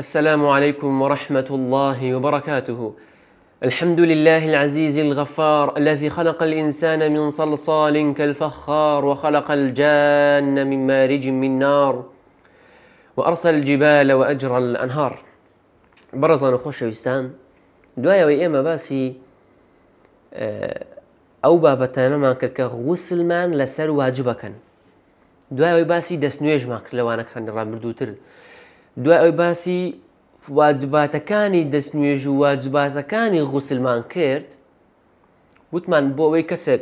السلام عليكم ورحمة الله وبركاته الحمد لله العزيز الغفار الذي خلق الإنسان من صلصال كالفخار وخلق الجان من مارج من نار وأرسل الجبال وأجرى الأنهار دوايا باسي آه، أو خۆشەویستان ما كلك غسل ئەو لسر کرد دوايا غوسلمان لەسەر واجبەکەن دوایەوەی باسی دەستنوێژمان کرد لەوانە خەنڕامردووتر دوای ئەوی باسی واجباتەکانی دەستنوێژ و واجباتەکانی غوسلمان کرد وتمان بۆ ئەوەی کەسێک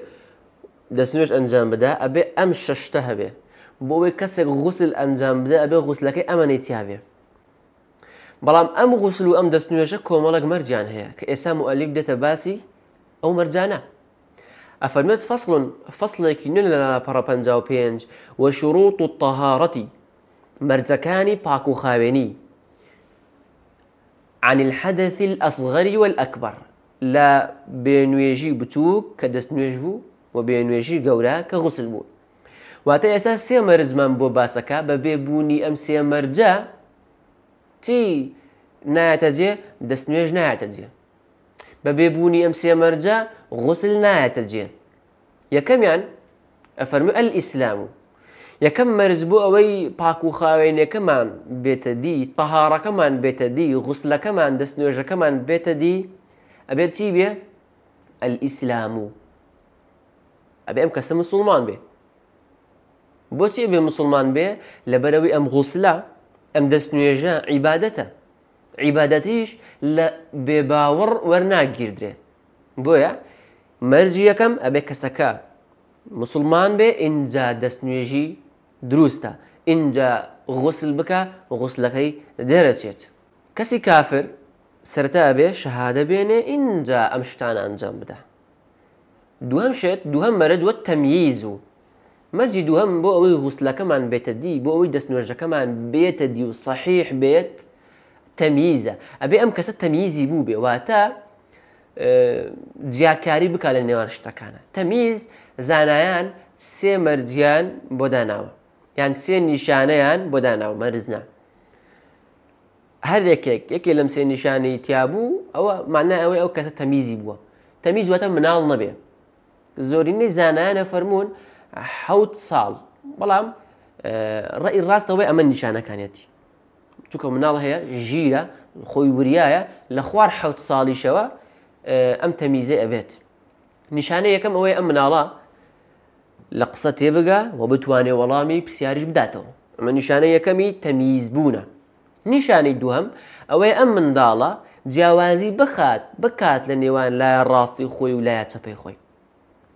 دەستنوێژ ئەنجام بدا ئەبێ ئەم شەشتە هەبێ بۆ ئەوەی کەسێک غوسل ئەنجام بدا ئەبێ غوسلەکەی ئەمەەی تیاوێ بەڵام ئەم غوسل و ئەم دەستنوێژە کۆمەڵێک مەرجان هەیە کە ئێستا مؤەلیف دێتە باسی ئەو مەرجانە ئەفەرمێت فەصلن فەصلێکی نون لە پڕە پێ وە شروط و تەهارەتی مرزكاني باكو خاويني عن الحدث الأصغر والأكبر لا بێنوێژی بچووک کە دەست نوێژ بوو و بێنوێژی گەورە کە غسل بوو واتە ئێستا سێ مەرجمان بۆ باسەکە بە بێبوونی ئەم سێ دس چی نایەتە جێ دەست أم نایەتە جێ غسل نایەتە جێ یەکەمیان ئەفەرمو ئەل الإسلام یەکەم مەرز بوو ئەوەی پاک و خاوێنەکەمان بێتە دی پەهارەکەمان بێتە دی غوسلەکەمان دەست نوێژەکەمان بێتە دی ئەبێت چی بێ ئەلئیسلام و ئەبێ ئەم کەسە مسلمان بێ بۆچی بێ مسلمان بێ لەبەرەوەی ئەم غوسلا ئەم دەست نوێژە عیباەتە عیباەتیش لە بێباوەڕ وەرناگیردرێ بۆیە مەرجی یەکەم ئەبێ کەسەکە مسلمان بێ ئینجا دەستنوێژی دروستە اینجا غسل بکە غسلەکەی دەرەچێت کەسی کافر سرەتا بێ شەهادە بێنێ اینجا ئەم شتانە ئەنجام بدە دوهم شێت دوهم مەرەجوە تەمیز و مەرجی دوهم بۆ ئەوەی غوسلەکەمان بێتە دی بۆ ئەوەی دەستنوێژەکەمان بێتە دی و سەحیح بێت تەمیزە ئەبێ ئەم کەسە تەمیزی بوو بێ واتە جیاکاری بک لە نێوان شتەکانە تەمیز زانایان سێ مەرجیان بۆ داناوە یان يعني سێ نیشانەیان يعني بۆ داناو مەرزنا يك يك یەکێ لەم سێ نیشانەی تیابوو ئەوە مانە او ئەو کەسە تەمیزی بووە تەمیز وەتە مناڵ نەبێ زۆرینەی زانایانە فەرمونون حوت ساڵ بەڵام ڕێی ڕاستەوەی ئەمە نیشانەکانێتی چووکە مناڵ منال ژیرە خۆی خوي بريايا لخوار حوت شوا آه، ام تەمیزە ابيت نشانه يكم او امنالا أم لە قسە تێبگە و بتوانێ وەڵامی پرسیاریش بداتەوە ئەمە نیشانە یەکەمی تەمیزبوونە نیشانەی دووەم ئەوەی ئەم منداڵە جیاوازی بخات بکات لە نێوان لایە ڕاستی خۆی و لایە چەپەی خۆی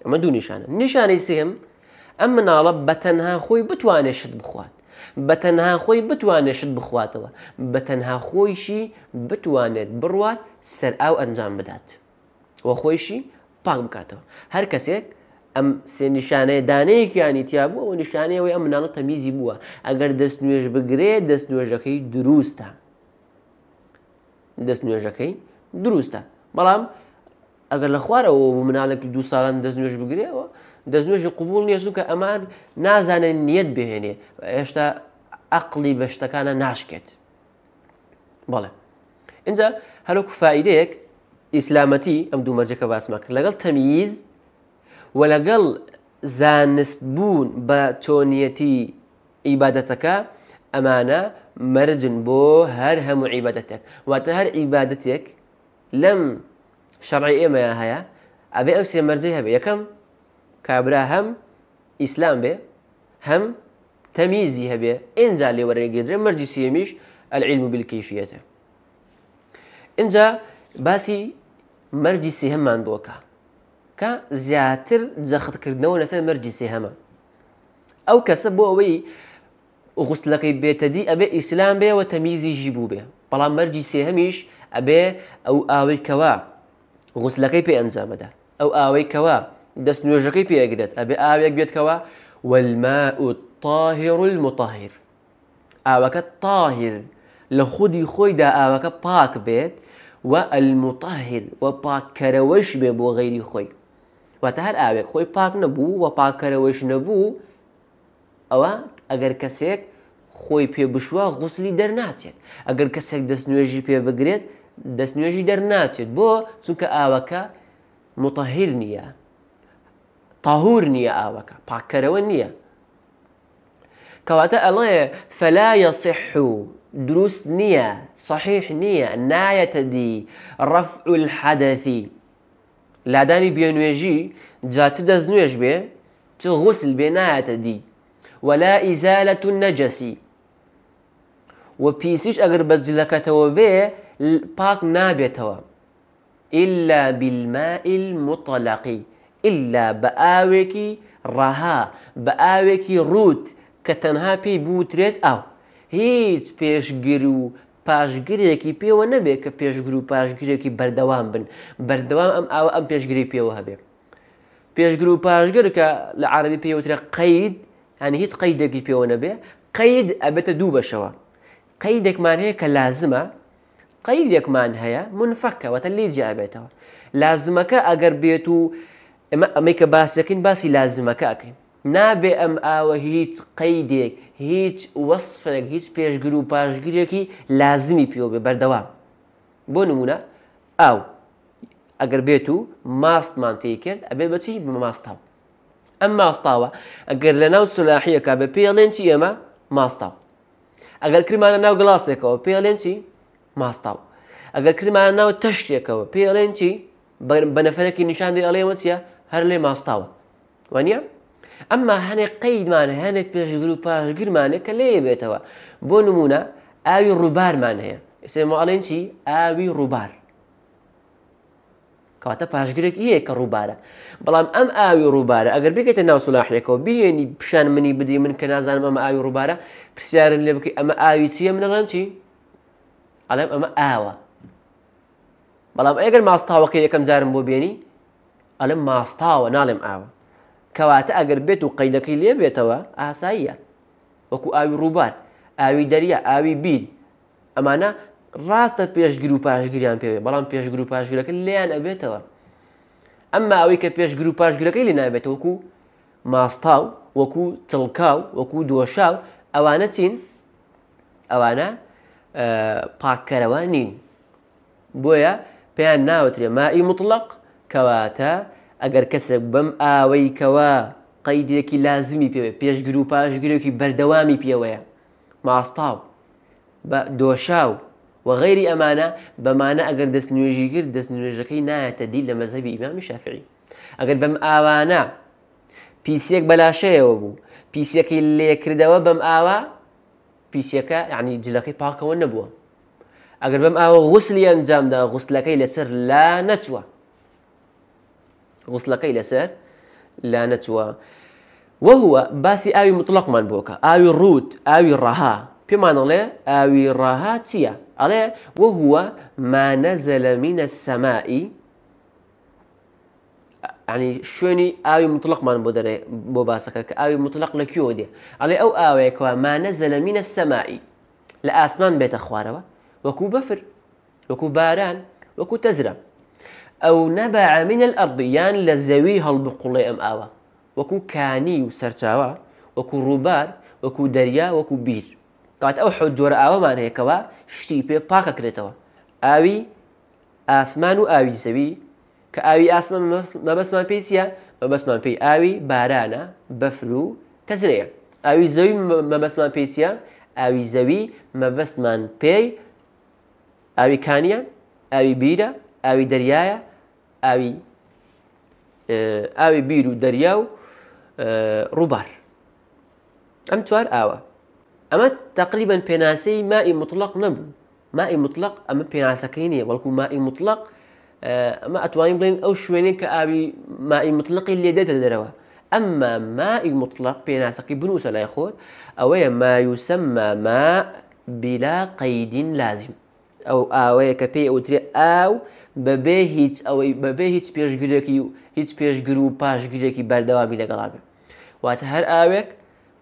ئەمە دوو نیشانە نیشانەی سێم ئەم مناڵە بە تەنها خۆی بتوانێشت بخوات بە تەنها خۆی بتوانێشت بخواتەوە بە تەنها خۆیشی بتوانێت بڕوات سەر ئاو ئەنجام بدات وە خۆیشی پاک بکاتەوە هەر کەسێک ئەم سێ نیشانەیە دانەیەکیانی تیابوو ئەو نیشانەیەەوەی ئەم مناڵە تەمیزی بووە ئەگەر دەست نوێژ بگرێت دەست نوێژەکەی دروستە دەست نوێژەکەی دروستە بەڵام ئەگەر لە خوارەوە بوو منالێکی دو ساڵان دەست نوێژ بگرێەوە دەست نوێژی قوبول نیە چونکە ئەمان نازانێت نیەت بهێنێ هێشتا عقلی بە شتەکانە ناشکێت بەڵێ اینجا هەلوک فیدەیەک ئیسلامەتی ئەم دوو مەرجەکە باسمەکە لەگەڵ تەمیز و لەگەڵ زانستبوون بە چۆنیەتی ئیبادەتەکە ئەمانە مەرجن بۆ هەر هەموو عیبادەتێک واتە هەر ئیبادەتێک لەم شەڕی ئێمە هەیە ئەبێ ئەم سێ مەرجی هەبێ یەکەم کابرا هەم ئیسلام بێ هەم تەمیزی هەبێ ئینجا لێوەرەگیرێ مەرجی سێمیش العلم بالکیفیەتە اینجا باسی مەرجی سێهەممان بۆکە کە زیاتر جەختکردنەوە لەسەر مەرجی سێهەمە ئەو کەسە بۆ ئەوەی غوسلەکەی بێتەدی ئەبێ ئیسلام بێەوە تەمیزی ژی بوو بێ بەڵام مەرجی سێهەمیش ئەبێ ئەو ئاویکەوە غوسلەکەی پێ ئەنجامەدا ئەو ئاویکەوە دەست نوێژەکەی پێگرێت ئەبێ ئاوێک بێتکەوە والماء الطاهر المطهر ئاوەکە تاهر لە خودی خۆیدا ئاوەکە پاک بێت و المطاهر و پاکەرەوەش بێ بۆ غەیری خۆی واتە هەر ئاوێک خۆی پاک نەبوو و پاکەرەوەش نەبوو ئەوە ئەگەر کەسێک خۆی پێ بشوە غوسلی دەرناچێت ئەگەر کەسێک دەست نوێژی پێ بگرێت دەست نوێژی دەرناچێت بۆ چونکە ئاوەکە متەهیر نییە تاهور نییە ئاوەکە پاکەرەوە نییە کەواتە ئەڵێ فەلا یەسیح و دروست نییە صحیح نییە نایەتە دی ڕەفع الحەدەثی لادانی بێنوێژی جاچ دەست نوێژ بێ چ غسل بێ نایەتە دی ولا إزالة نەجەسی و پیسیش ئەگەر بەجلەکەتەوە بێ پاک نابێتەوە إلا بالماء المطلق إلا بآوكي رها بآوكي روت كتنها بي بوتريت أو هيت بيش جرو پاشگرێکی پێوە نەبێت کە پێشگر و پاشگرێکی بەردەوام بن بەردەوام ئەم ئاوە ئەم پێشگری پێوە هەبێ پێشگر و پاشگر کە لە عربی پێوترە قەید هەنی هیچ قەیدێکی پێوە نەبێ قەید ئەبێتە دوو بەشەوە قەیدێکمان هەیە کە لازمە قەیدێکمان هەیە منفەکەەوەتە لێجی ئابێتەوە لازمەکە ئەگەر بێت و ئەمەی کە باسەکەین باسی لازمەکە ئەکەین نابێ ئەم ئاوە هیچ قەیدێک هیچ وەصفێک هیچ پێشگر و پاشگیرێکی لازمی پێوە بێ بەردەوام بۆ نمونە ئاو ئەگەر بێت و ماستمان تێ کرد ئەبێ بەچی بە ماستاو ئەم ماستاوە ئەگەر لە ناو سلاحیەکە بە پێڵێن چی ئێمە ماستاو ئەگەر کرمانە ناو گڵاسێکەوە پێڵێن چی ماستاو ئەگەر کرمانە ناو تەشتێکەوە پێڵێن چی بەنەفرەرێکی نیشاندی ئەڵێمە چیە هەر لێ ماستاوە وانە ئەمما هەنێک قەیدمانە هەنێک پێشگر و پاشگرمانە کە لێ بێتەوە بۆ نمونە ئاوی ڕووبارمان هەیە ئێسێماڵێن چی ئاوی ڕووبار کاتە پاشگرێکی هەیە کە ڕووبارە بەڵام ئەم ئاوی ڕووبارە ئەگەر بگێتە ناوسلاحیەکەەوە بهێنی پیشان منی بدی من کە نازانم ئەمە ئاوی ڕووبارە پرسیارن لێ بکەی ئەمە ئاوی چیە منەڵێم چی ئەڵێم ئەمە ئاوە بەڵام ئەگەر ماستاوەکە یەکەم جارم بۆ بێنی ئەلم ماستاوە ناڵێم ئاوە کەواتە ئەگەر بێت و قەیدەکەی لێ بێتەوە ئاساییە وەکو ئاوی ڕووبار ئاوی دەریا ئاوی بین ئەمانە ڕاستە پێشگر و پاشگیریان پێوێ بەڵام پێشگر و پاشگرەکە لیان ئەبێتەوە ئەمما ئەوەی کە پێشگر و پاشگرەکەی لێ نابێت وەکو ماستاو وەکو چڵکاو وەکو دۆشاو ئەوانە چین ئەوانە پاکەرەوە نین بۆیە پێیان ناوترێ مائی مطلق کەواتە ئەگەر کەسێک بەم ئاوەی کەوە قەیدێکی لازمی پێوێ پێشگر و پاشگرێکی بەردەوامی پێوەیە ماستاو بە دۆشاو و غیری ئەمانە بەمانە ئەگەر دەست نوێژی کرد دەست نوێژەکەی نایەتە دی لە مەزەبی ئیمامی شافعی ئەگەر بەم ئاوانە پیسێک بەلاشەیەوە بوو پیسەکەی لێکردەوە بەم ئاوا پیسەکە یعنی جلەکەی پاکەوە نەبووە ئەگەر بەم ئاوە غوسلی ئەنجامدا غوسلەکەی لەسەر لا نەچوە وصل غسلقي لسر لا نتوى وهو باسي أوي مطلق من بوكا أوي الروت أوي الرها بما نغلي أوي الرها تيا على وهو ما نزل من السماء يعني شوني أوي مطلق من بودري بوباسك أوي مطلق لكيودي على أو أوي كوا ما نزل من السماء لأسنان بيت خواره وكو بفر وكو باران وكو تزرم ئەو نەبع من الأرض یان لە زەوی هەڵبقوڵێ ئەم ئاوە وەکو کانی و سەرچاوە وەکو ڕووبار وەکو دەریا وەکو بیر کات ئەو حەوت جۆرە ئاوەمان هەیەکەوە شتی پێ پاکەکرێتەوە ئاوی ئاسمان و ئاوی زەوی کە ئاوی ئاسمان مەبەسمان پێ چیە مەبەسمان پێی ئاوی بارانە بەفر و کەزرەیە ئاوی زەوی مەبەسمان پێ چیە ئاوی زەوی مەبەستمان پێی ئاوی کانیە ئاوی بیرە ئاوی دەریایە ئاوی ئاوی بیر و روبار ام توار آوا اما ئاوە ئەمە تقریبا پێناسەی مای مطلق نبو مای مطلق اما پێناسەکەی نییە وەڵکو مای مطلق اما ئەتوانین بڵین او شوێنێک کە ئاوی مای مطلقی لێدێتە دەرەوە اما مای مطلق پێناسەقی بنووسە لای خۆت ئەوەیە مایوسەممە ما بلا قەیدین لازم ئەو ئاوەیە کە پێی ئەوترێ ئاو بەبێ هیچ ئەوەی بەبێ هیچ پێشگرێکی و هیچ پێشگر و پاشگرێکی بەردەوامی لەگەڵابێ واتە هەر ئاوێک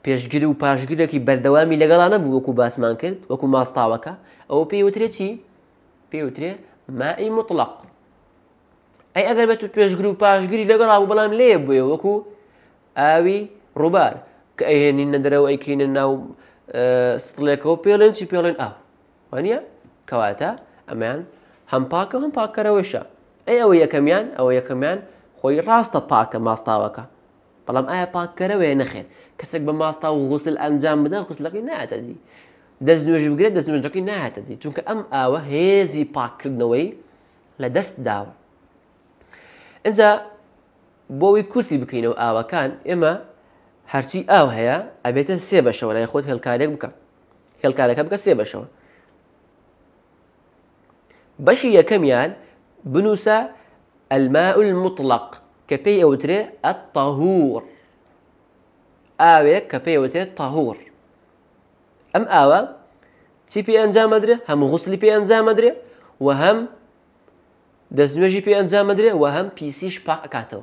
پێشگر و پاشگرێکی بەردەوامی لەگەڵانە بوو وەکو باسمان کرد وەکو ماستاوەکە ئەو پێیوترێ چی پێوترێ مائی مطلق ئەی ئەگەر بێت و پێشگر و پاشگیری لەگەڵا و بەڵام لێ بێ وەکو ئاوی ڕووبار کە ئەهێنین نەدرەوە ئەیکینە ناو سڵێکەوە پێڵێن چی پێڵێن ئاوانە کەواتە ئەمەیان هەم پاکە هەم پاکەرەوەشە ئەی ئەوە یەکەمیان ئەوە یەکەمیان خۆی ڕاستە پاکە ماستاوەکە بەڵام ئایا پاکەرەوەی نەخێن کەسێک بە ماستا و غوسل ئەنجام بدە خستلەکەی ناتەدی دەست نوێژ بگرێت دەست نوێنجەکەی ناتەدی چونکە ئەم ئاوە هێزی پاکردنەوەی لە دەست داوە اینجا بۆی کورتی بکەینەوە ئاوەکان ئێمە هەرچی ئاو هەیە ئەبێتە سێ بەشەوە لای خۆت هێلکارێک بکە هێلکارەکە بکە سێ بەشەوە بشي يا كميان بنوسا الماء المطلق كبي او تري الطهور اوي كبي او تري الطهور ام اوا تي بي انزا مدري هم غسل بي انزا مدري وهم دزنوجي بي انزا مدري وهم بي سي شبا كاتو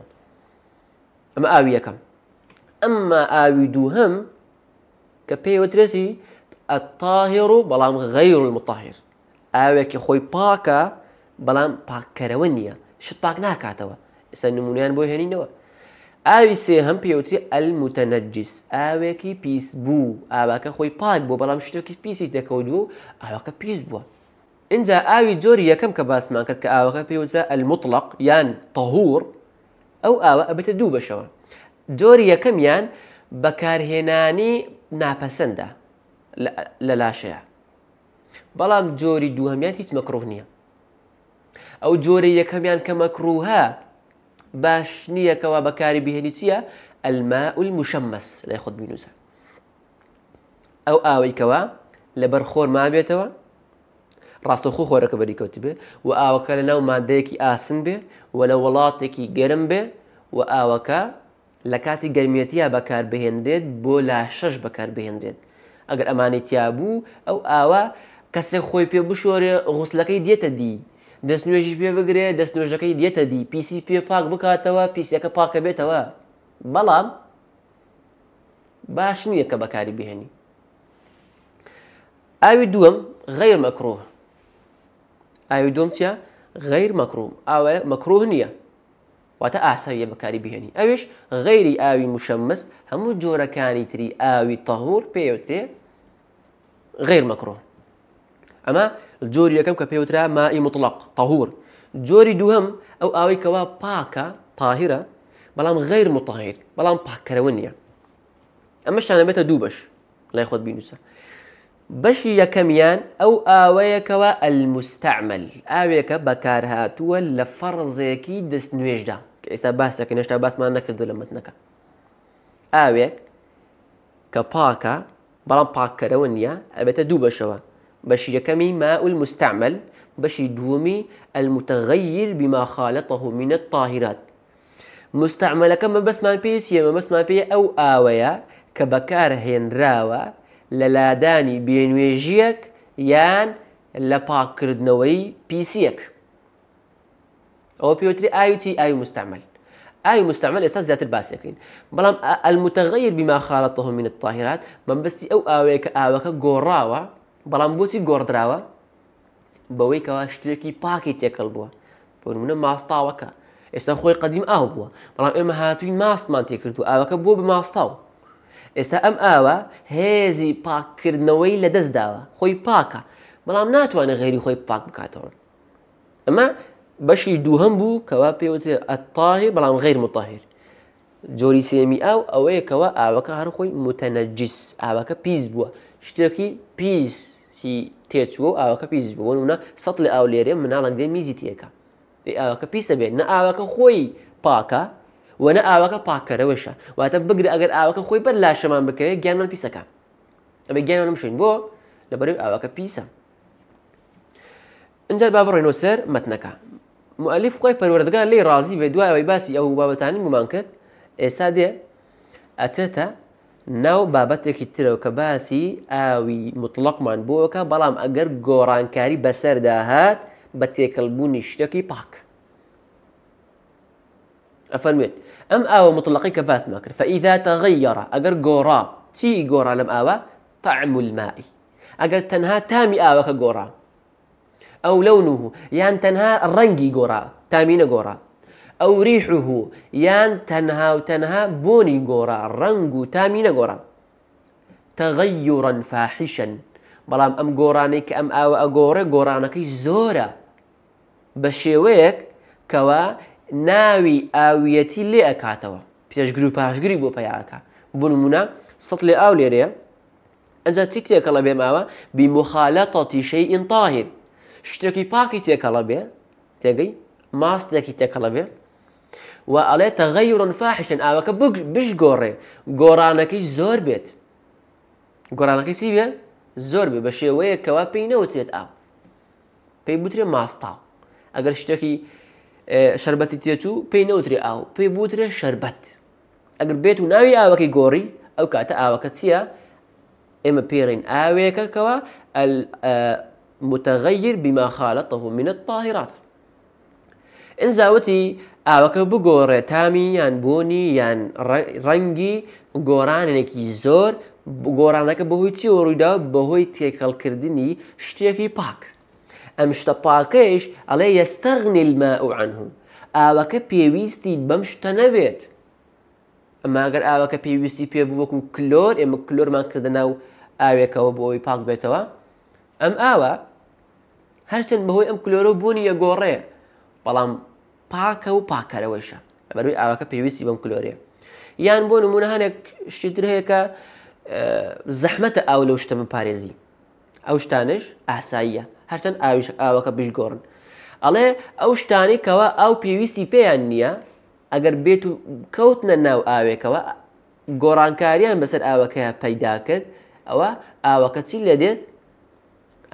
ام اوي يا كم اما اوي دوهم كبي او تري الطاهر بلام غير المطهر ئاوێکی خۆی پاکە بەڵام پاکەرەوە نییە شت پاک ناکاتەوە ئێستا نمونیان بۆ هێنینەوە ئاوی سێهم پێوتی ئەلمتەنەجیس ئاوێکی پیس بوو ئاواکە خۆی پاک بوو بەڵام شتێکی پیسی دەکەوت بوو ئاواکە پیس بووە اینجا ئاوی جۆری یەکەم کە باسمان کرد کە ئاوەکە پێوترا ئەلمطلق یان تەهور ئەو ئاوە ئەبێتە دوو بەشەوە جۆری یەکەمیان بەکارهێنانی ناپەسەندە لە لاشەیە بەڵام جۆری دووهمیان هیچ مەکڕۆ نییە ئەو جۆرە یەکەمیان کە مەکروها باش نییەکەوا بەکاری بهێنی چییە ئەلما ئول مشەممەس لای خودت بینوسە ئەو ئاوەیکەوە لەبەر خۆر مابێتەوە ڕاستەخۆ خۆرەکە بەریکەوتی بێ و ئاوەکە لە ناو مادەیەکی ئاسن بێ و لە وڵاتێکی گەرم بێ و ئاوەکە لە کاتی گەرمێتیە بەکار بهێنرێت بۆ لا شەش بەکار بهێنرێت ئەگەر ئەمانێتیا بوو ئەو ئاوە کەسێک خۆی پێ بشۆرێ غوسلەکەی دێتە دی دەست نوێژی پێ بگرێ دەست نوێژەکەی دێتە دی پیسی پێ پاک بکاتەوە پیسەکە پاکە بێتەوە بەڵام باش نییە کە بەکاری بهێنی ئاوی دووەم غەیر مەکرۆ ئاوی دوم چیە غەیر مەکرۆم ئاوە مەکرۆه نییە واتە ئاساویە بەکاری بهێنی ئەوش غەیری ئاوی مشەممەس هەموو جۆرەکانی تری ئاوی تەهور پێوتێ غیر مەکرۆ ئەمە جۆری یەکەم کە پێوترا مائی مطلق تەهور جۆری دووەم ئەو ئاوەی کەوا پاکە تاهرە بەڵام غیر متاهیر بەڵام پاکەرەوە نییە ئەمە شانەبێتە دوو بەش لای خۆت بینوسە بەشی یەکەمیان ئەو ئاوەیەکەوە ئەلمستعمل ئاوێکە بەکارهاتووە لە فەڕزێکی دەست نوێژدا کە ئێستا باسەکە نێشتا باسمان نەکردو لە متنەکە ئاوێک کە پاکە بەڵام پاکەرەوە نییە ئەبێتە دوو بەشەوە باش يكمي ماء المستعمل باش يدومي المتغير بما خالطه من الطاهرات مستعملەکە مە بەسمان پێ ما مە بەسمان پێ ئەو ئاوەیە کە بەکار هێنراوە لە لادانی يان یان نوي بيسيك او بيوتري پێوتری تي اي مستعمل اي مستعمل ئێستا ذات الباسكين بلام المتغير بما خالطه من الطاهرات بس او ئاوەیە کە ئاوەکە گۆڕاوە بەڵام بۆچی گۆڕدراوە بەوەی کەوا شتێکی پاکی تێکەڵ بووە بۆنمونە ماستاوەکە ئێستا خۆی قدیم ئاو بووە بەڵام ئێمە هاتووی ماستمان تێکردو ئاوەکە بۆ بماستاو ئێستا ئەم ئاوە هێزی پاکردنەوەی لەدەستداوە خۆی پاکە بەڵام ناتوانێت غێری خۆی پاک بکاتەوە ئەمە بەشی دووهم بوو کەوا پێوتێ ئەتاهر بەڵام غیر متاهر جۆری سێمی ئاو ئەوەیەکەوە ئاوەکە هەر خۆی متەنەجیس ئاوەکە پیس بووە شتێکی پیس سی تێچوە و ئاوەکە پیز بوونە سەد لە ئاولێرێ مناڵەن دێ میزی تێکە ئاوەکە پیسە بێت نە ئاوەکە خۆی پاکە وەنە ئاوەکە پاکەرەوەشە واتە بگرە ئەگەر ئاوەکە خۆی بەر لاشەمان بکەوێت گیانمان پیسەکە ئەمە گیانم شوین بۆ لەبەر ئاوەکە پیسە ئەجار با بڕێنەوە سەر مەتنەکە مؤلیف خۆی پەروەردگار لێ ڕازی بێ دوایەوەی باسی ئەو بابەتانی مومان کرد ئێستا دێ ئەچێتە ناو بابەتێکی اوي مطلق من بوكا بلام بۆکە بەڵام كاري بسر بەسەرداهات بە تێکەڵبوونی شتێکی باك ئەفەنوێت ام اوي مطلقی كباس ماكر فاذا تغير تەغیڕە ئەگەر تي چی لم اوي طعم الماء ئەگەر تنها تامي اوي گۆڕا او لونه يعني تنها ڕەنگی گۆڕا تامين گۆڕا ئەو ریحوه یان تەنها و تەنها بۆنی گۆڕا ڕنگ و تامی نەگۆڕا تەغەیڕەن فاحیشن بەڵام ئەم گۆڕانەی کە ئەم ئاوە ئەگۆڕە گۆڕانەکەی زۆرە بە شێوەیەک کەوا ناوی ئاویەتی لێ ئەکاتەوە پێشگری و پاشگری بۆ پیاکە بنمونە سەد لێ ئاو لێرەیە ئەجا چی تێکە لە بێماوە بیمخالە تاتیشەی ئینتاهیر شتێکی پاکی تێکەڵە بێ تێگەی ماستێکی تێکەڵە بێ وعلى ئەڵێ تەغەیڕن أوك ئاوەکە بشگۆڕێ گۆڕانەکەی زور بيت گۆرانەکەی چی بێ زۆر بێ بە شێوەیە کەوا پێی نەوترێت ئاو پێی بوترێ ماستا ئەگەر شتاكي آه، شربەتی تيتو پێی نەوتری أو آه، بي بوتري شربت ئەگەر بيتو ناوي أوكي ئاوەکەی أو كاتا أوكا تسيا إما بيرين أوكا كوا المتغير آه، بما خالطه من الطاهرات إن زاوتي ئاوەکە بگۆڕێ تامی یان بۆنی یان ڕەنگی گۆرانێکی زۆر گۆرانەکە بەهۆی چی ڕوویدا بەهۆی تێکەڵکردنی شتێکی پاک. ئەم شتە پاکەش ئەڵێ ئێستەغنیلمە ئەوعنهم. ئاوەکە پێویستی بەم شتە نەبێت. ئەماگەر ئاوەکە پێویستی پێبوو وەکو کلۆر ئێمە کلۆرمان کردە ناو ئاوێکەوە بۆ ئەوی پاک بێتەوە. ئەم ئاوە هەرچەند بەهۆی ئەم کلۆرە بوونی یە گۆڕێ بەڵام پاکە و پاکەرەوەیشە بەروی ئاواکە پێویستی بەم کلۆرێ یان بۆ نمونە هەنێک شتر هەیەکە زەحمەتە ئاو لەو شتەمە پارێزی ئەو شتانش ئاساییە هەرچەند ئاویش ئاوەکە بشگۆڕن ئەڵێ ئەو شتانێکەوە ئاو پێویستی پێیان نییە ئەگەر بێت و کەوتنە ناو ئاوێکەوە گۆڕانکاریان بەسەر ئاوەکەیان پەیدا کرد ئەوە ئاوەکە چی لە دێت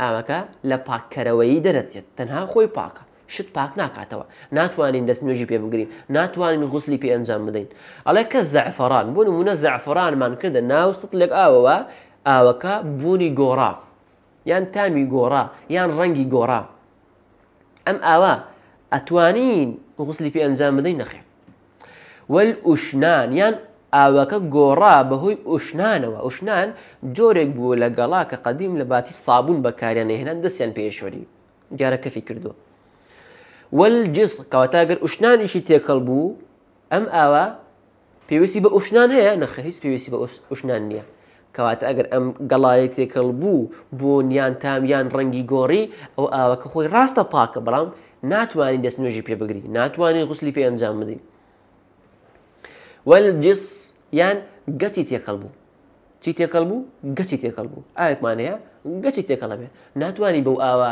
ئاوەکە لە پاکەرەوەی دەرەچێت تەنها خۆی پاکە شت پاک ناکاتەوە ناتوانین دەست نوێژی پێ بگرین ناتوانین غوسلی پێ ئەنجام بدەین ئەڵێ کە زعفران بوون منە زعفرانمان کردە ناو سڵ لێک ئاوەوە ئاوەکە بوونی گۆڕا یان تامی گۆڕا یان ڕەنگی گۆڕا ئەم ئاوا ئەتوانین غوسلی پێ ئەنجام بدەین نەخێ وەل ئوشنان یان ئاوەکە گۆڕا بەهۆی ئوشنانەوە ئوشنان جۆرێک بوو لە گەڵا کە قەدیم لە باتی سابوون بەکاریان هێنان دەستیان پێشوەری جارە کەفی کردووە والجس کەواتاگەر ئوشنانیشی تێکەڵ بوو ئەم ئاوا پێویستی بە ئوشنان هەیە نەخە هیچ پێویستی بە ئوشنان نییە کەواتە ئەگەر ئەم گەڵایە تێکەڵ بوو بۆ نیان تامیان ڕەنگی گۆڕی ئەو ئاوەکە خۆی ڕاستە پاکە بەڵام ناتوانین دەست نوێژی پێ بگری ناتوانین غوسلی پێ ئەنجام بدەین وەجس یان گەتی تێکەڵ بوو چی تێکەڵ بوو گەچی تێکەڵ بوو ئاوێکمانەیە گەچی تێکەڵە بێ ناتوانانی بەو ئاوە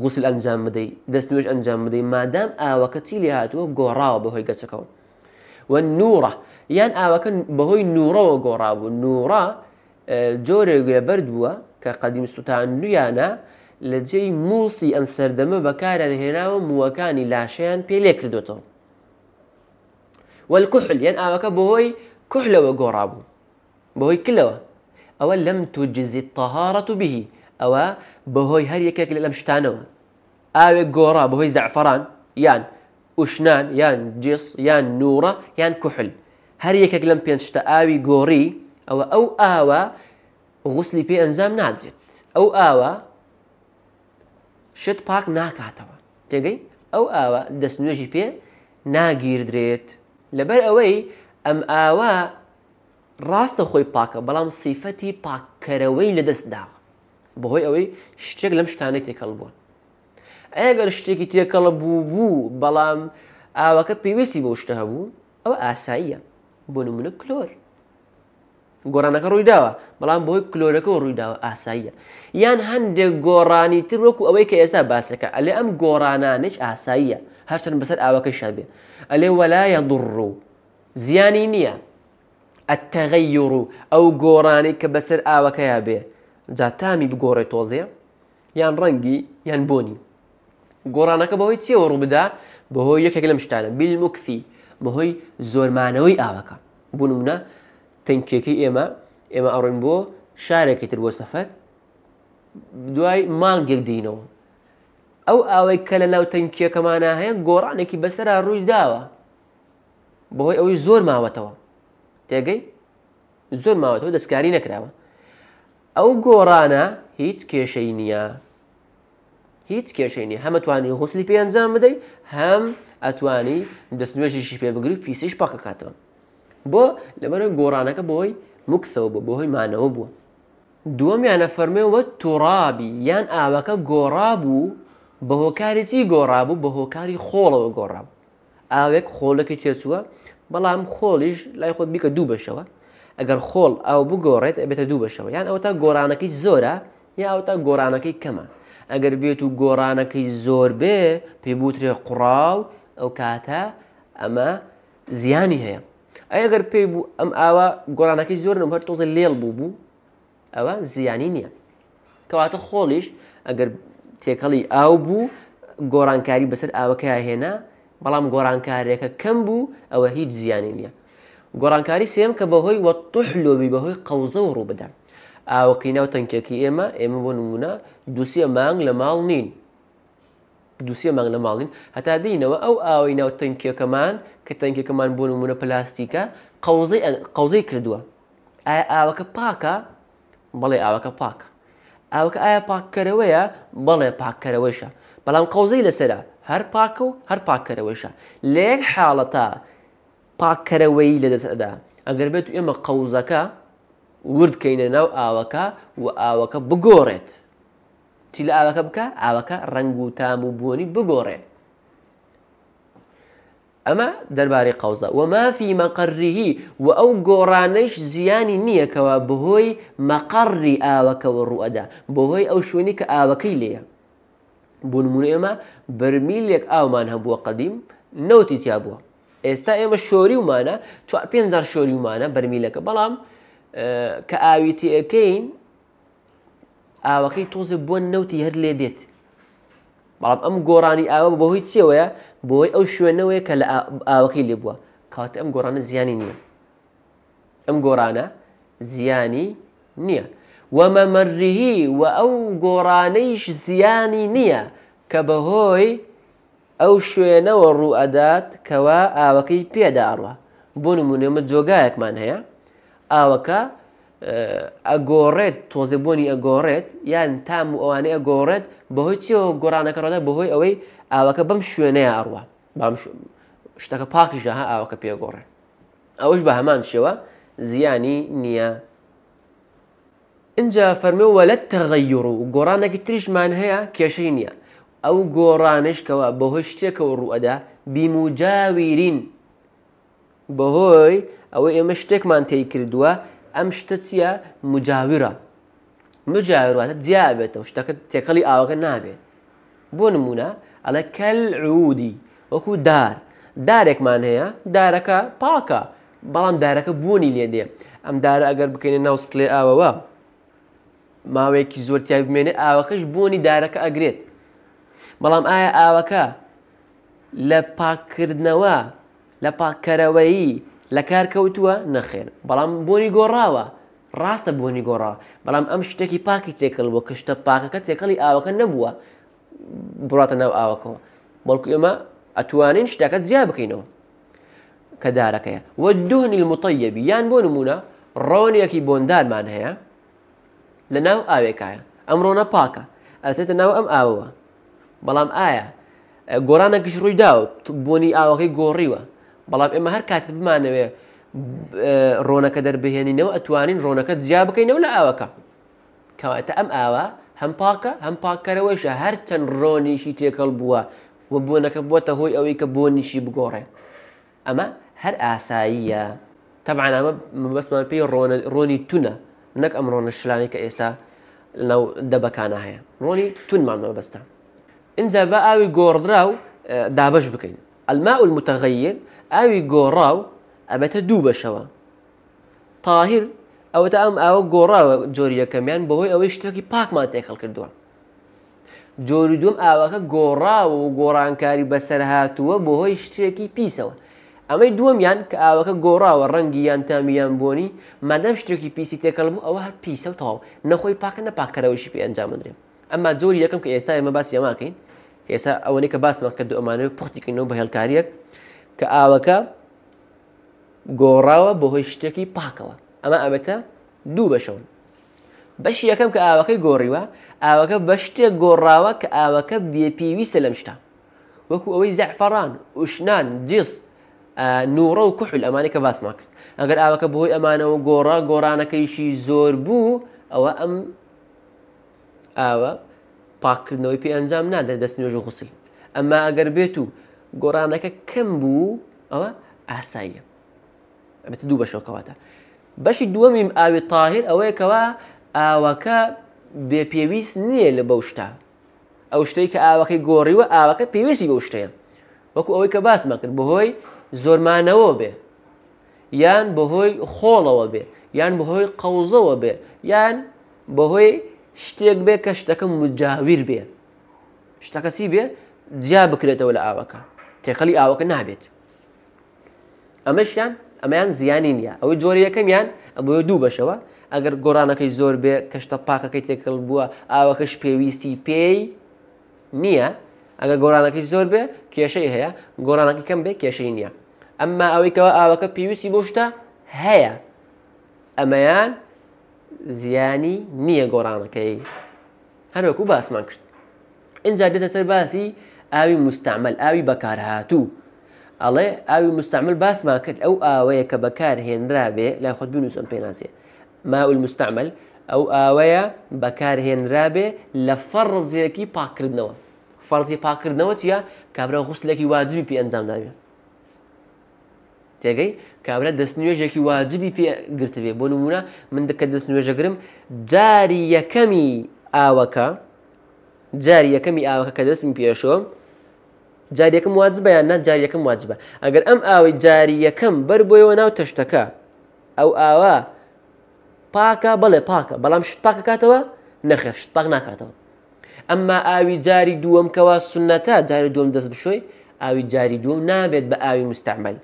غوسل ئەنجام بدەی دەست نوێش ئەنجام بدەی مادام ئاوەکە چی لێ هاتووە گۆڕاوە بەهۆی گەچەکەون و نورە یان ئاوەکە بەهۆی نورەوە گۆڕابوو نورا جۆرێ گوێبەر بووە کە قەدیم سووتان نویانە لە جێی موسی ئەم سەردەمە بەکاران هێناوە مووەکانی لاشیان پێ لێ کردوێتەوە والكحل یان ئاوەکە بەهۆی کوحلەوە گۆڕابوو بەهۆی کلەوە ئەوە لەم توجززی تەهارەت و بهی ئەوە بەهۆی هەر یەکێک لە لەم شتانەوە ئاوێک گۆڕا بەهۆی زعفران یان وشنان یان جس یان نورە یان کوحل هەر یەکێک لەم پێنجتە ئاوی گۆڕی ئەوە ئەو ئاوە غوسلی پێ ئەنجام نادرێت ئەو ئاوە شت پاک ناکاتەوە تێگەی ئەو ئاوە دەست نوێژی پێ ناگیردرێت لەبەر ئەوەی ئەم ئاوە ڕاستە خۆی پاکە بەڵام سیفەتی پاککەرەوەی لەدەستداوە بەهۆی ئەوەی شتێک لەم شتانەی تێکەڵ بوون ئەگەر شتێکی تێکەڵە بوو بوو بەڵام ئاوەکە پێویستی بۆ شتە هەبوو ئەوە ئاساییە بۆ نمونە کلۆر گۆرانەکە ڕوویداوە بەڵام بۆی کلۆرەکە ڕوویداوە ئاساییە یان هەندێک گۆڕانی تر وەکو ئەوەی کە ئێستا باسەکە ئەلێ ئەم گۆڕانانش ئاساییە هەرچەند بەسەر ئاوەکەی شابێ ئەلێ وەلایە دوڕوو زیانی نییە ئەتەغەی یڕوو ئەو گۆڕانی کە بەسەر ئاوەکەیە بێ جا تامی بگۆڕێ تۆزێ یان ڕەنگی یان بۆنی گۆڕانەکە بەهۆی چێوە ڕووبدا بەهۆی یەکێک لەم شتانە بیلمکفی بەهۆی زۆرمانەوەی ئاوەکە بنونە تەنکێکی ئێمە ئێمە ئەڕێن بۆ شارێکی تر بۆ سەفەر دوای مانگێک دینەوە ئەو ئاوەی کە لە ناو تەنکیەکەمانە هەیە گۆڕانێکی بەسرا ڕووی داوە بەهۆی ئەوەی زۆر ماوەتەوە تێگەی زۆر ماوەتەوە دەستکاری نەکراوە ئەو گۆڕانە هیچ کێشەی نییە هیچ کێشەی نیە هەمەتوانی غوسلی پێنجام بدەیت هەم ئەتوانی دەستنوێژیشی پێ بگری پیسیش پاکەکاتەوە بۆ لەبەرە گۆڕانەکە بۆی مکسەوە بوو بۆهی مانەوە بووە دووەمیانە فەرمێەوە تووڕابی یان ئاوەکە گۆڕابوو بە هۆکاری چی گۆڕابوو بە هۆکاری خۆڵەوە گۆڕاب ئاوێک خۆلەکە تێچووە بەڵام خۆڵیش لای خۆت بیکە دوو بەشەوە ئەگەر خۆڵ ئاو بگۆڕێت ئەبێتە دوو بەشەوە یان ئەو تا گۆرانەکەی زۆرە یا ئەو تا گۆرانەکەی کەمە ئەگەر بێت و گۆرانەکەی زۆر بێ پێی بوترێ قوڕاو ئەو کاتە ئەمە زیانی هەیە ئەگەر پێی بوو ئەم ئاوا گۆرانەکەی زۆر نم هەر تۆزە لێڵ بوو بوو ئەوە زیانی نییە کەواتە خۆڵیش ئەگەر تێکەڵی ئاو بوو گۆرانکاری بەسەر ئاوەکەی هێنا بەڵام گۆرانکاریەکە کەم بوو ئەوە هیچ زیانی نییە گۆڕانکاری سێم کە بەهۆی وە توحلۆبی بەهۆی قەوزە و ڕوو بدەن ئاوەقیناو تەنکێکی ئێمە ئێمە بۆ نمونە دووسە مانگ لە ماڵ نین دووسێ مانگ لە ماڵین هەتا دینەوە ئەو ئاوی ناو تەنکیەکەمان کە تەنکێکەمان بۆ نمونە پلاستیکە قەوزەی کردووە ئایا ئاوەکە پاکە بەڵێ ئاوەکە پاکە ئاوەکە ئایا پاکەرەوەیە بەڵێ پاکەرەوەیشە بەڵام قەوزەی لەسرە هەر پاکە و هەر پاکەرەوەیشە لێک حاڵەتە پاکەرەوەی لەدەستدا ئەگەر بێت ئێمە قەوزەکە وردکەینە ناو ئاوەکە و ئاوەکە بگۆڕێت چی لە ئاوەکە بکە ئاوەکە ڕنگ و تام و بوونی بگۆڕێ ئەمە دەربارەی قەوزە و مافی مەقڕیهی و ئەو گۆڕانەش زیانی نییەکەوە بەهۆی مەقڕی ئاوەکەەوە ڕوەدا بەهۆی ئەو شوێنی کە ئاوەکەی لێە بوونمون ئێمە بەرمیلێک ئاومان هەبووە قەدیم نەوتی تیا بووە ئێستا ئێمە شۆری ومانە چ پێ شۆری ومانە بەرمیلەکە بەڵام کە ئاویتیەکەین ئاوەکەی تۆزە بۆ نەوتی هەر لێ دێت بەڵام ئەم گۆڕانی ئاوە بەهۆی چێوەیە بۆی ئەو شوێنەوەی کە لە ئاوەکەی لێ بووە کاتە ئەم گۆرانە زیانی نییە ئەم گۆرانە زیانی نییە وەمەمەریهی و ئەو گۆرانەیش زیانی نییە کە بەهۆی ئەو شوێنەوە ڕوو ئەدات کەوا ئاوەکەی پێداڕوە بۆ نمونێمە جۆگایەکمان هەیە ئاوەکە ئەگۆڕێت تۆزەبوونی ئەگۆڕێت یان تام و ئەوانەیە گۆڕێت بەهۆی چیەوە گۆرانەکەڕدا بەهۆی ئەوەی ئاوەکە بەم شوێنەیە ئاڕوە بام شتەکە پاکیژە ها ئاوەکە پێگۆڕێت ئەوش بە هەمان شێوە زیانی نییە اینجا فەرمی وەلت تەغەیڕ و گۆرانێکی تریشمان هەیە کێشەی نییە ئەو گۆڕانشکەوە بەهۆی شتێکەوە ڕوئەدا بیموجاویرین بەهۆی ئەوەی ئێمە شتێکمان تێی کردووە ئەم شتە چییە مجاورە مجاورواتە جیابێتەوە شتەکە تێکەڵی ئاوەکە نابێت بۆ نمونە ئەلە کەل عودی وەکو دار دارێکمان هەیە دارەکە پاکە بەڵام دارەکە بوونی لێدێ ئەم دارە ئەگەر بکەینە ناوستلێ ئاوەوە ماوەیەکی زۆرتیای بمێنێ ئاوەکەش بوونی دارەکە ئەگرێت بەڵام ئایا ئاوەکە لە پاکردنەوە لە پاکەرەوەیی لە کار کەوتووە نەخێن بەڵام بۆنی گۆڕاوە ڕاستە بۆنی گۆڕا بەڵام ئەم شتێکی پاکی تێکەڵ بۆ کەشتە پاکەکە تێکەڵی ئاوەکە نەبووە بڕاتە ناو ئاوەکەەوە بەڵکو ئێمە ئەتوانین شتەکە جیا بکەینەوە کە دارەکەیە وە دوهنی متەیەبی یان بۆ نمونە ڕۆنیەکی بۆندارمان هەیە لە ناو ئاوێکایە ئەم ڕۆنە پاکە ئەچێتە ناو ئەم ئاوەوە بەڵام ئایا گۆرانەکەش ڕوویدا و بۆنی ئاوەکەی گۆڕیوە بەڵام ئێمە هەر کات بمانەوێ ڕۆنەکە دەربهێنینەوە ئەتوانین ڕۆنەکە جیا بکەینەوە لە ئاوەکە کەواتە ئەم ئاوە هەم پاکە هەم پاکەرەوەیشە هەر چەند ڕۆنیشی تێکەڵ بووە و بۆنەکە بۆتە هۆی ئەوەی کە بۆ نیشی بگۆڕێ ئەمە هەر ئاساییە تەبعاامە بەسمان پێی ڕۆنی تونە نەک ئەم ڕۆنە شلانی کە ئێستا لەو دەبەکانە هەیە ڕۆنی تونمان مەبەستە اینجا بە ئاوی گۆڕرا و دابش بکەین ئەلما و متەغەیر ئاوی گۆڕا و ئەبەتە دوو بەشەوە تاهیر ئەوەتە ئەم ئاوە گۆڕاوە جۆریەکەمیان بەهۆی ئەوەی شتێکی پاکمان تێکەڵ کردووە جۆری دوم ئاوەکە گۆڕاوە و گۆڕانکاری بەسەرهاتووە بەهۆی شتێکی پیسەوە ئەمەی دووەمیان کە ئاوەکە گۆڕاوە ڕەنگی یان تامیان بۆنی مادەم شتێکی پیسی تێکەڵ بوو ئەوە هەر پیسە و تاو نەخۆی پاکە نەپاکەرەوەشی پێ ئەنجامدرێن ئەمما جۆری یەکەم کە ئێستا ئێمە باسی ئەماکەین ئێستا ئەوەی کە باسمان کە ئەمانەوە پختیکردنەوە بە هێلکاریەک کە ئاوەکە گۆڕاوە بە هۆی شتێکی پاکەوە ئەمە ئەبێتە دوو بەشەون بەشی یەکەم کە ئاوەکەی گۆڕیوە ئاوەکە بە شتێک گۆڕاوە کە ئاوەکە بێپیویستە لەم شتا وەکو ئەوەی زەعفەڕان وشنان جس نوڕە و کوحل ئەمانەکە باسمان کرد ئەگەر ئاوەکە بەهۆی ئەمانەوە گۆڕا گۆڕانەکەیشی زۆر بوو ئەوە ئەم ئاوە پاکردنەوەی پێ ئەنجام نادە دەست نوێژ و غوسل ئەمما ئەگەر بێت و گۆرانەکە کەم بوو ئەوە ئاساییە ئەبێت دوو بەشەوەکەواتە بەشی دووەمیم ئاوی تاهیر ئەوەیەکەوە ئاوەکە بێپێویست نییە لە بەو شتا ئەو شتەی کە ئاوەکەی گۆڕیوە ئاوەکە پێویستی بەو شتەیە وەکو ئەوەی کە باسمە کرد بەهۆی زۆرمانەوە بێ یان بەهۆی خۆڵەوە بێ یان بەهۆی قەوزەوە بێ یان بەهۆی شتێک بێ کە شتەکە مجاویر بێ شتەکە چی بێ جیا بکرێتەوە لە ئاوەکە تێخەلی ئاوەکە نابێت ئەمەشیان ئەمەیان زیانی نییە ئەوەی جۆری یەکەمیان ئەمە دوو بەشەوە ئەگەر گۆرانەکەی زۆر بێ کەشتە پاکەکەی تێکەڵ بووە ئاوەکەش پێویستی پێی نییە ئەگە گۆرانەکەی زۆر بێ کێشەی هەیە گۆرانەکە کەم بێ کێشەی نییە ئەمما ئەوەیکەوە ئاوەکە پێویستی بۆ شتە هەیە ئەمەیان زیانی نییە گۆڕانەکەی هەروەکو باسمان کرد اینجا دێتە سەر باسی ئاوی مستعمل ئاوی بەکارهاتوو ئەڵێ ئاوی مستعمل باسمان کرد ئەو ئاوەیە کە بەکار هێنرابێ لا خۆت بنووسم پێناسێ ماول مستعمل ئەو ئاوەیە بەکارهێنرابێ لە فەرزیەکی پاکردنەوە فەرزی پاکردنەوە چیە کابرا غوسلێکی واجبی پێ ئەنجام داوێت تێگەی کابرا دەست نوێژێکی واجبی پێگرتبێ بۆ نمونە من دەکە دەست نوێژەگرم جاری یەکەمی ئاوەکە جاری یەکەمی ئاوەکە کە دەستم پێشۆ جاریەکەم واجبیان نا جاریەکەم واجبە ئەگەر ئەم ئاوی جاری یەکەم بەر بۆیەوە ناو تەشتەکە ئەو ئاوا پاکە بڵێ پاکە بەڵام شت پاکە کاتەوە نەخێ شت پاک ناکاتەوە ئەمما ئاوی جاری دووەم کەوا سنەتە جاری دووەم دەست بشۆی ئاوی جاری دووەم نابێت بە ئاوی مستعمل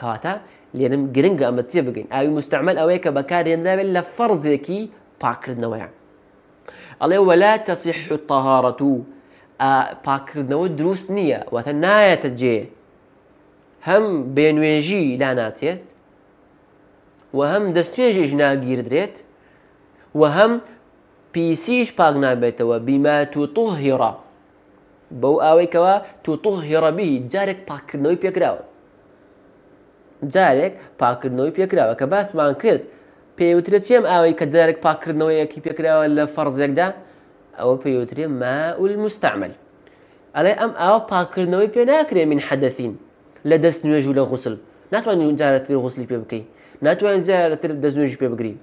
کاتە لێنم گرنگگە ئەمە تێ بگەین ئاوی مستعمل ئەوەیە کە بەکارێنراوێت لە فەرزێکی پاکردنەوەیان ئەڵێ وەلا تەسیح تەهارەت و پاکردنەوە دروست نییە واتە نایەتە جێ هەم بێنوێژی لا ناچێت و هەم دەستێژیش ناگیردرێت و هەم پیسیش پاک نابێتەوە بیما تو تۆ هێڕە بەو ئاوەیەوە تو تۆ هێڕەبی جارێک پاکردنەوەی پێکراوە جارێک پاکردنەوەی پێکراوە کە باسمان کرد پێوترە چێم ئاوەی کە جارێک پاکردنەوەیەکی پێکراوە لە فەرزێکدا ئەوە پێوترێ ماول مستعمل ئەڵێ ئەم ئاوە پاکردنەوەی پێ ناکرێ من حەدەفین لە دەست نوێژ و لە غوسل ناتوانین جارەتر غوسلی پێ بکەین ناتوانین زیاتر دەست نوێژی پێ بگرین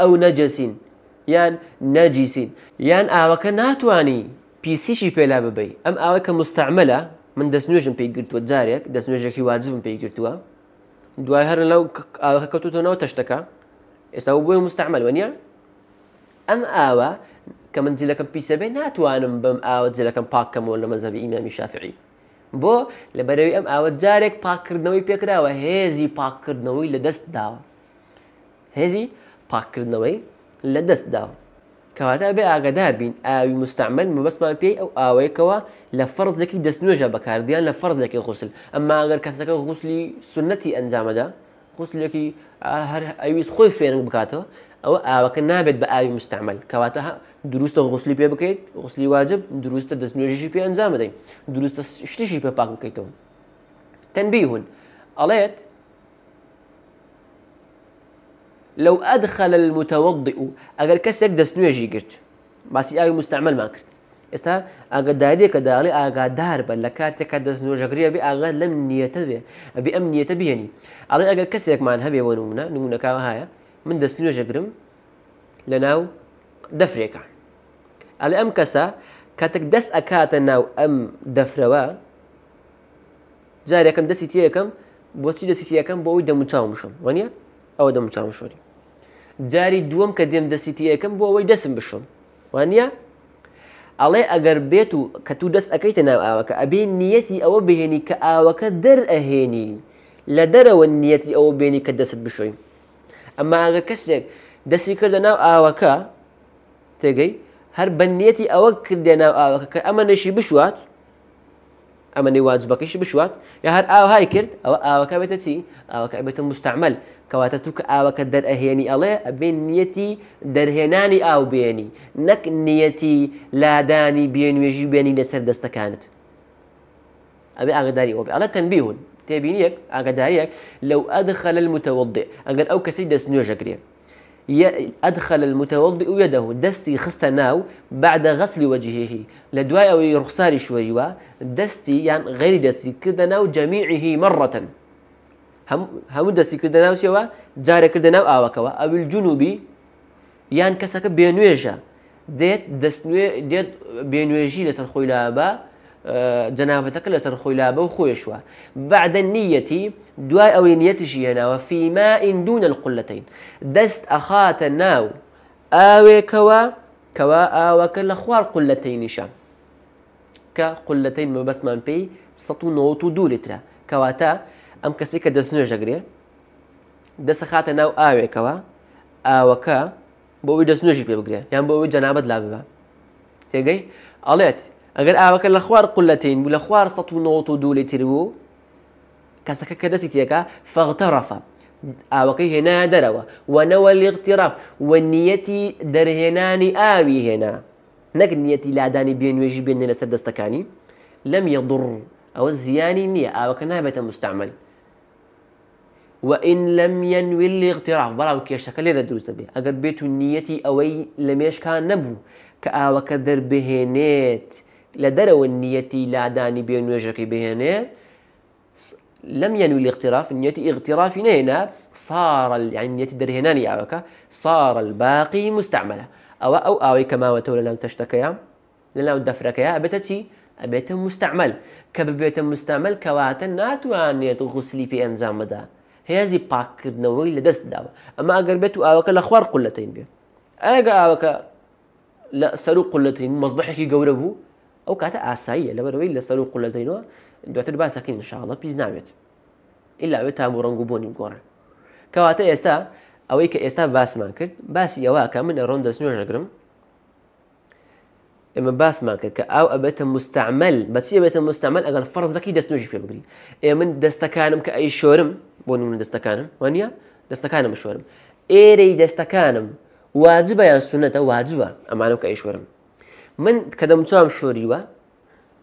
ئەو نەجەسین یان نەجیسین یان ئاوەکە ناتانی پیسیشی پێلا ببی ئەم ئاوەکە مستعملە من دەست نوێژم پێیگرتووە جارێک دەست نوێژێکی واجبم پێیگرتووە دوای هەر لەو کەوتوتەوە تەشتەکە ئێستا بۆی مستعمل وەنیە ئەم ئاوە کە من جلەکەم پیسەبێ ناتوانم بم ئاوە جلەکەم پاکەمەوە لە مەزەبی ئیمامی شافعی بۆ لەبەرەوەی ئەم ئاوە جارێک پاکردنەوەی پێکراوە هێزی پاکردنەوەی لە دەست داوە هێزی پاکردنەوەی لە دەست داوە کەواتە بێ ئاگادار بین ئاوی مستعمل مەبەستمان پێی ئەو ئاوەیەکەوە لە فەرزێکی دەستنوێژە بەکاردیان لە فەرزێکی غوسل ئەمما ئەگەر کەسەکە غوسلی سنەتی ئەنجامەدا غوسلێکی هەر ئەویست خۆی فێرنگ بکاتەوە ئەوە ئاوەکە نابێت بە ئاوی مستعمل کەواتە دروستە غسلی پێ بکەیت غسلی واجب دروستە دەستنوێژیشی پێ ئەنجام بدەین دروستە شتیشی پێ پاک بکەیتەوە تەنبی هون ئەڵێت لەو ئەدخە لە المتەوەڵدی و ئەگەر کەسێک دەستنوێژی گرت باسی ئاوی مستعملمان کرد ئێستا ئاگدارێکە داڵی ئاگادار بن لە کاتێکە دەست نوۆژەگریە بێ ئاغا لەم نیەتە بێ ئەبی ئەم نیەتە بێنی ئەڵێ ئەگەر کەسێکمان هەبێ وەنمونە نمونونەکەوە هاە من دەست نوێژەگرم لە ناو دەفرێکان ئەلێ ئەم کەسە کاتێک دەست ئەکاتە ناو ئەم دەفرەوە جارێکم دەستی تەکەم بۆچی دەسیتیەکەم بۆ ئەوی دەموچاومشم وانە ئەوە دەموچاوم شوری جاری دووەم کە دێم دەسیتیەکەم بۆ ئەوەی دەسم بشم وانە ئەڵێ ئەگەر بێت و کە تو دەست ئەەکەیتە ناو ئاوەکە ئەبێ نیەتی ئەوە بهێنی کە ئاوەکە دەر ئەهێنی لە دەرەوە نیەتی ئەوە بێنی کە دەست بشوین ئەما ئەگەر کەسێک دەستی کردە ناو ئاوەکە تێگەی هەر بەنیەتی ئەوە کردێ ناو ئاوەکە کە ئەمە نەشی بشوات ئەمە نێواجبەکەشی بشوات یا هەر ئاوهای کرد ئەوە ئاوەکە بێتە چی ئاوەکە بێتە مستعمل أهيني الله بين نيتي در هناني آو دەرهێنانی نك نيتي لا داني بين ويجي بێنی لسر دەستەکانت كانت أبي أغداري ئەڵە الله تێبینیەک تابينيك أغداريك لو أدخل متەوەڵدێ ئەگەر ئەو کەسی دەست نوێژەگرێ أدخل المتوضئ يده دستي خستناو بعد غسل وجهه لدواء أو رخصاري شوريوا دستي يعني غير دستي كدناو جميعه مرة هم دستی هەموو دەستیکردە ناوسیەوە جارەکردە ناو ئاوەکەەوە اول جنوبی یان بینویجا دیت کەسەکە بێنوێژە دێت دێت بێنوێژی لەسەر خۆیلابە جەنابەتەکە لەسەر خۆیلابە و خۆیشوە بعد نیتی دوای اوی نیتی و فی ما این دون القلتین دست اخات ناو ئاوێکەوە کەوا ئاوەکە لە خوار قلەتەی نیشە کە قلەتەین مەبەستمان پێی 1992 لترە کەواتە ام کەسی کە دەست نوێژ دەگرێ دەسە خاتە ناو ئاوێکەوە ئاوەکە بۆ ئەوی دەست نوێژی پێ بگرێ یان بۆ ئەوی جەنابەت لا ببە تێگەی ئەڵێت ئەگەر ئاوەکە لە خوار قولەتین بوو لە خوار 1992 لیتر بوو کەسەکە کە دەستی تێکە فەغتە ڕەفە ئاوەکەی هێنا دەرەوە وەنەوە لێقتیڕاف و نیەتی دەرهێنانی ئاوی هێنا نەک نیەتی لادانی بێنوێژی بين لەسەر دەستەکانی لم يضر او الزياني نییە او نابێتە مستعمل وإن لم ينوي الاغتراف الاغترار بلاو شكل كليدا دروس به أجر بيتو نيتي أوي لم يشكا نبو كأوك بهنات لدرو النية لا داني بين وجهك بهنات لم ينوي الاغتراف النية اغتراف هنا صار يعني نية هناني أوك صار الباقي مستعملة أو أو أوي كما وتولى لو تشتكيا لو دفركيا أبتتي أبيت مستعمل كببيت مستعمل كواتا ناتوانية غسلي في أنزام ده هێزی پاکردنەوەی لە دەستداوە ئەمە ئەگەر بێت و ئاوەکە لە خوار قولەتین بێ ئەگە ئاوەکە لە سەر و قولەتین مەزبحێکی گەورە بوو ئەو کاتە ئاساییە لەبەرەوەی لە سەر و قولەتینەوە دواتر باسەکەی نشاڵە پیس ناوێت ئیلاوێت تا بۆ ڕنگ و بۆنی گۆڕە کەواتە ئێستا ئەوەی کە ئێستا باسمان کرد باسی ئەوە کە منە ڕۆن دەست نوێژەگرم ئێمە باسمان کرد کە ئاو ئەبێتە مستعمل بەچی ئەبێتە مستعمل ئەگەر فەرزەکەی دەستنوژی پێ بگری ئێ من دەستەکانم کە ئەی شۆرم بۆ نون دەستەکانم وانە دەستەکانم شۆرم ئێرەی دەستەکانم واجبە یان سونەتە واجبە ئەمانەوە کە ئەی شۆرم من کە دەمچوام شۆریوە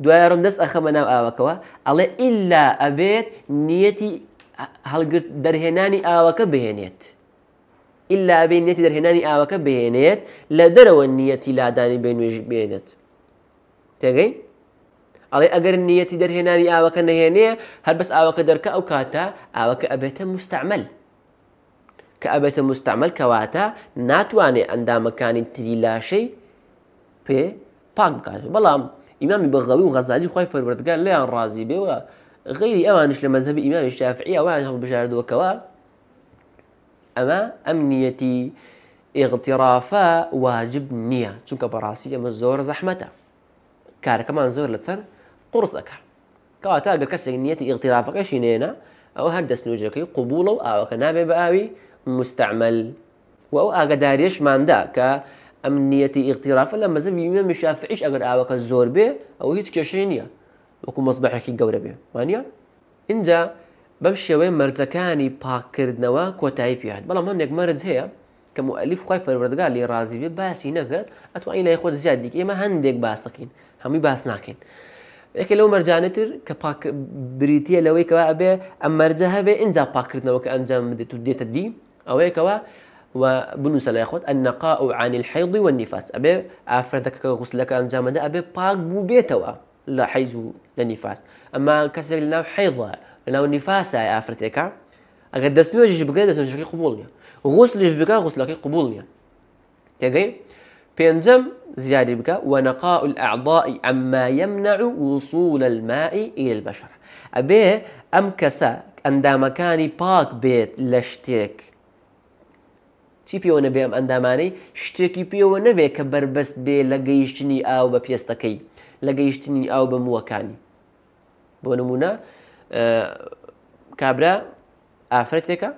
دوایڕم دەست ئەخەمە ناو ئاوەکەوە ئەڵێ ئللا ئەبێت نیەتی هەڵگرت دەرهێنانی ئاوەکە بهێنێت. ئللا بێ نەتی دەرهێنانی ئاوەکە بهێنێت لە دەرەوە نیەتی لادانی بێ نوێژی بێنێت تێگەی ئەڵێ ئەگەر نیەتی دەرهێنانی ئاوەکە نەهێنەیە هەر بەس ئاوەکە دەرکە ئەو کاتە ئاوەکە ئەبێتە مستعمل کە ئەبێتە مستعمل کەواتە ناتوانێت ئەندامەکانی تری لاشەی پێ پاک بکات بەڵام ئیمامی بەغەوی و غەزالی خۆی پەروەردگار لەیان ڕازی بێەوە غیری ئەوانش لە مەذهبی ئیمامی شافعی ئەوان هەڵ بژاردوەکەەوە اما امنيتي اغترافا واجب نییە چونکە بەڕاستی ئەمە زۆر زەحمەتە کارەکەمان زۆر لەسەر قرسەکە کەواتە ئەگەر کەسێک نیەتی ئێغتیرافەکەشی نێنە ئەو هەر دەستنوێژەکەی قوبووڵە و ئاوەکە او كنابي ئاوی مستعمل و ئەو ئاگداریشماندا کە ئەم نیەتی ئیقتیرافە لە مەزەبی ئمە مشافعیش ئەگەر ئاوەکە زۆر بێ ئەو هیچ کێشەی نییە وەکو مەسبحێکی گەورە بێ وانە؟ اینجا بەم شێوەی مەرجەکانی پاکردنەوە کۆتایی پیاد بەڵام هەندێک مەرج هەیە کە مؤلیف خی پەروەردگار لێ رازیبێ باسی نەکرد ئەتوانی لای خۆت زیاد دیکە ئێمە هەندێک باسەکەین هەمووی باس ناکەین. یەکە لەو مەرجانەتر کە بریتە لەوەی کەوا ئەبێ ئەم مەرجە هەبێ اینجا پاکردنەوە کە ئەنجام بدێت و دێتە دی ئەوەیەکەوە وبنووسە لای خۆت ئەنەقا و عانی الحیڵی و نیفاس ئەبێ ئافرەتەکە غوسلەکە ئەنجامەدا ئەبێ پاک ابي باك بو بيتوا لا حيض نیفاس ئەمما کەسێک لە ناو لو نفاسا يا افرتيكا اغدسني وجه بقى ده شكل قبولني وغسل جيش بقى غسل كي قبولني كاين بينجم زياده بقى ونقاء الاعضاء عما يمنع وصول الماء الى البشر ابي ام كسا عند مكاني باك بيت لشتيك تي بي ون بيام عند ماني شتيكي بي ون بي كبر بس بي لغيشني او ببيستكي لغيشني او بموكاني بونمونه کابرا ئافرەتێکە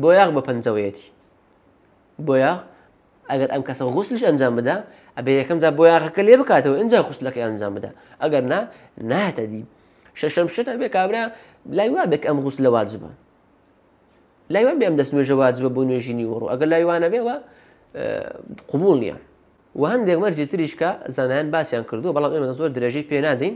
بۆ یاغ بە پەنجەوەیەتی بۆ یاغ ئەگەر ئەم کەسە غوسلش ئەنجام بدا ئەبێ یەکەم جا بۆ یاغەکە لێ بکاتەوە اینجا خوسلەکەی ئەنجام بدا ئەگەر نا ناتە دی شەشەم شتە بێ کابرا لای وا بێک ئەم غوس لە واجبە لایوان بێم دەست نوێژە واجبە بۆ نوێژینی وڕۆ ئەگەر لایوانە بێەوە قوبول نییە و هەندێک مەرجی تریشکە زانایان باسییان کردو بەڵام ئێمە زۆر درێژی پێ نادەین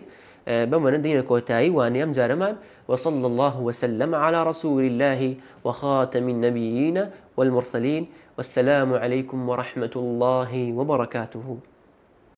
بمن دين كوتاي وانيام جارمان وصلى الله وسلم على رسول الله وخاتم النبيين والمرسلين والسلام عليكم ورحمة الله وبركاته